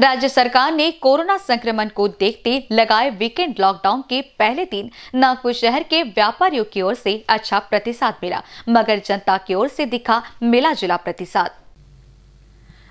राज्य सरकार ने कोरोना संक्रमण को देखते लगाए वीकेंड लॉकडाउन के पहले दिन नागपुर शहर के व्यापारियों की ओर से अच्छा प्रतिसाद मिला मगर जनता की ओर से दिखा मिला जुला प्रतिसाद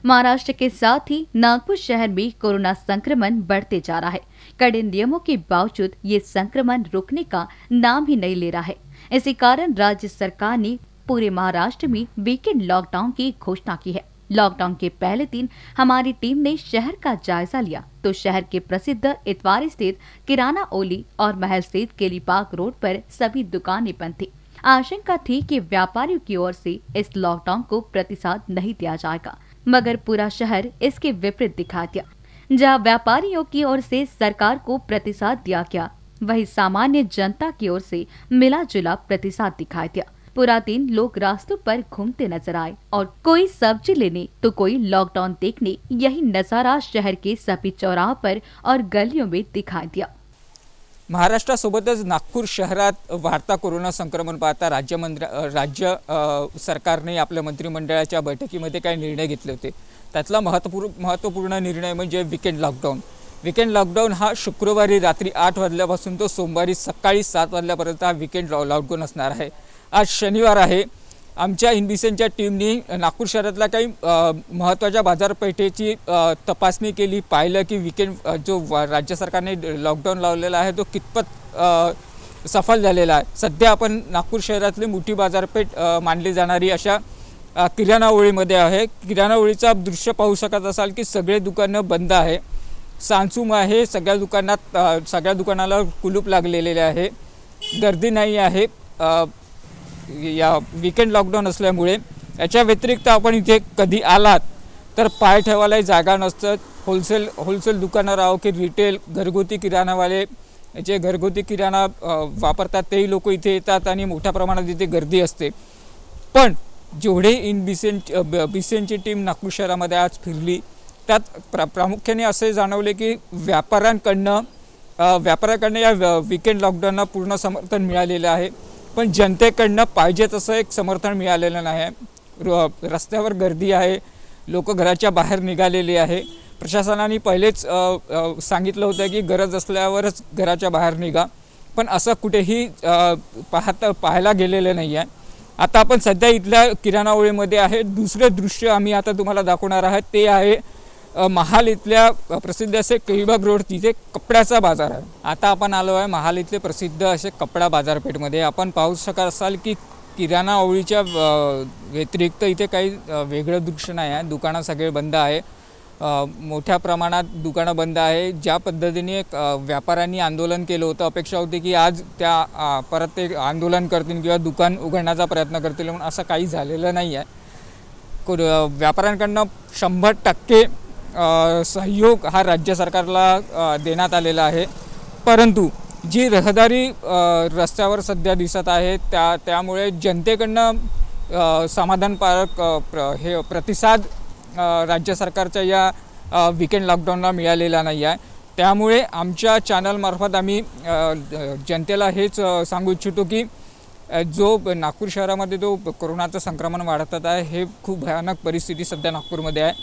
महाराष्ट्र के साथ ही नागपुर शहर में कोरोना संक्रमण बढ़ते जा रहा है कड़े नियमों के बावजूद ये संक्रमण रोकने का नाम ही नहीं ले रहा है इसी कारण राज्य सरकार ने पूरे महाराष्ट्र में वीकेंड लॉकडाउन की घोषणा की है लॉकडाउन के पहले दिन हमारी टीम ने शहर का जायजा लिया तो शहर के प्रसिद्ध इतवारी स्थित किराना ओली और महल स्थित केली पार्क रोड पर सभी दुकानें बंद थी आशंका थी कि व्यापारियों की ओर से इस लॉकडाउन को प्रतिसाद नहीं दिया जाएगा मगर पूरा शहर इसके विपरीत दिखा दिया जहाँ व्यापारियों की ओर से सरकार को प्रतिसाद दिया गया वही सामान्य जनता की ओर से मिला जुला प्रतिसाद दिखाई दिया पुरातन लोग रास्तों पर घूमते नजर आए और कोई सब्जी लेने तो कोई लॉकडाउन देखने यही नजारा शहर के सभी चौराह पर और गलियों में दिखाई दिया महाराष्ट्र महाराष्ट्रासोबतच नागपूर शहरात वाढता कोरोना संक्रमण पाहता राज्य मंत्र राज्य सरकारने आपल्या मंत्रिमंडळाच्या बैठकीमध्ये काही निर्णय घेतले होते त्यातला महत्वपूर्ण महत्त्वपूर्ण निर्णय म्हणजे वीकेंड लॉकडाऊन वीकेंड लॉकडाऊन हा शुक्रवार रात्री आठ वाजल्यापासून तो सोमवारी सकाळी सात वाजल्यापर्यंत हा विकेंड लॉकडाऊन असणार आहे आज शनिवार है टीम ने नागपुर इनबिसेनच्या का नागपूर शहरातल्या बाजारपेटे की तपास के लिए पाल कि विकेंड जो राज्य सरकार ने लॉकडाउन लावलेला है तो कितपत सफल झालेला सद्या अपन नागपुर शहर शहरातली बाजारपेट बाजारपेठ जा जाणारी अशा किराणा ओळीमध्ये आहे किराणा ओळीचा दृश्य पहू शकत कि सगले सगळे बंद है सांसूम है सग्या दुकाना सग्या दुकाना कुलूप लगे आहे गर्दी नहीं है या विकेंड लॉकडाऊन असल्यामुळे याच्या व्यतिरिक्त आपण इथे कधी आलात तर पाय ठेवायलाही जागा नसतात होलसेल होलसेल दुकानावर आहो की रिटेल घरगुती किराणावाले जे घरगुती किराणा वापरतात तेही लोक इथे येतात आणि मोठ्या प्रमाणात इथे गर्दी असते पण जेवढे इन बीसेन बीसेनची टीम नागपूर शहरामध्ये आज फिरली त्यात प्रा प्रामुख्याने असे जाणवले की व्यापाऱ्यांकडनं व्यापाऱ्याकडनं या विकेंड लॉकडाऊनला पूर्ण समर्थन मिळालेलं आहे पण जनतेकडनं पाहिजे तसं एक समर्थन मिळालेलं नाही रस्त्यावर गर्दी आहे लोक घराच्या बाहेर निघालेली आहे प्रशासनाने पहिलेच सांगितलं होतं की गरज असल्यावरच घराच्या बाहेर निघा पण असं कुठेही पाहता पाहायला गेलेलं नाही आहे आता आपण सध्या इथल्या किराणावळीमध्ये आहे दुसरं दृश्य आम्ही आता तुम्हाला दाखवणार आहे ते आहे महाल इथल्या प्रसिद्ध असे कविबाग रोड तिथे कपड्याचा बाजार आहे आता आपण आलो आहे महाल इथले प्रसिद्ध असे कपडा बाजारपेठमध्ये आपण पाहू शकत असाल की किराणा ओळीच्या व्यतिरिक्त इथे काही वेगळं दृश्य नाही आहे दुकानं सगळे बंद आहे मोठ्या प्रमाणात दुकानं बंद आहे ज्या पद्धतीने व्यापाऱ्यांनी आंदोलन केलं होतं अपेक्षा होती की आज त्या परत ते आंदोलन करतील किंवा दुकान उघडण्याचा प्रयत्न करतील म्हणून असं काही झालेलं नाही आहे व्यापाऱ्यांकडनं शंभर टक्के सहयोग हा राज्य सरकारला देण्यात आलेला आहे परंतु जी रहदारी रस्त्यावर सध्या दिसत आहे त्या त्यामुळे जनतेकडनं समाधानकारक प्र हे प्रतिसाद राज्य सरकारच्या या विकेंड लॉकडाऊनला मिळालेला नाही आहे त्यामुळे आमच्या चॅनलमार्फत आम्ही जनतेला हेच सांगू इच्छितो की जो नागपूर शहरामध्ये जो कोरोनाचं संक्रमण वाढतात आहे हे खूप भयानक परिस्थिती सध्या नागपूरमध्ये आहे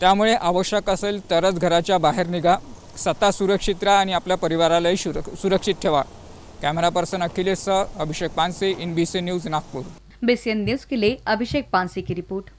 त्यामुळे आवश्यक असेल तरच घराच्या बाहेर निघा स्वतः सुरक्षित राहा आणि आपल्या परिवारालाही सुरक्षित ठेवा camera person Akhilesh Abhishek Panse N B C news Nagpur बेसियन न्यूज के लिए अभिषेक पानसे की रिपोर्ट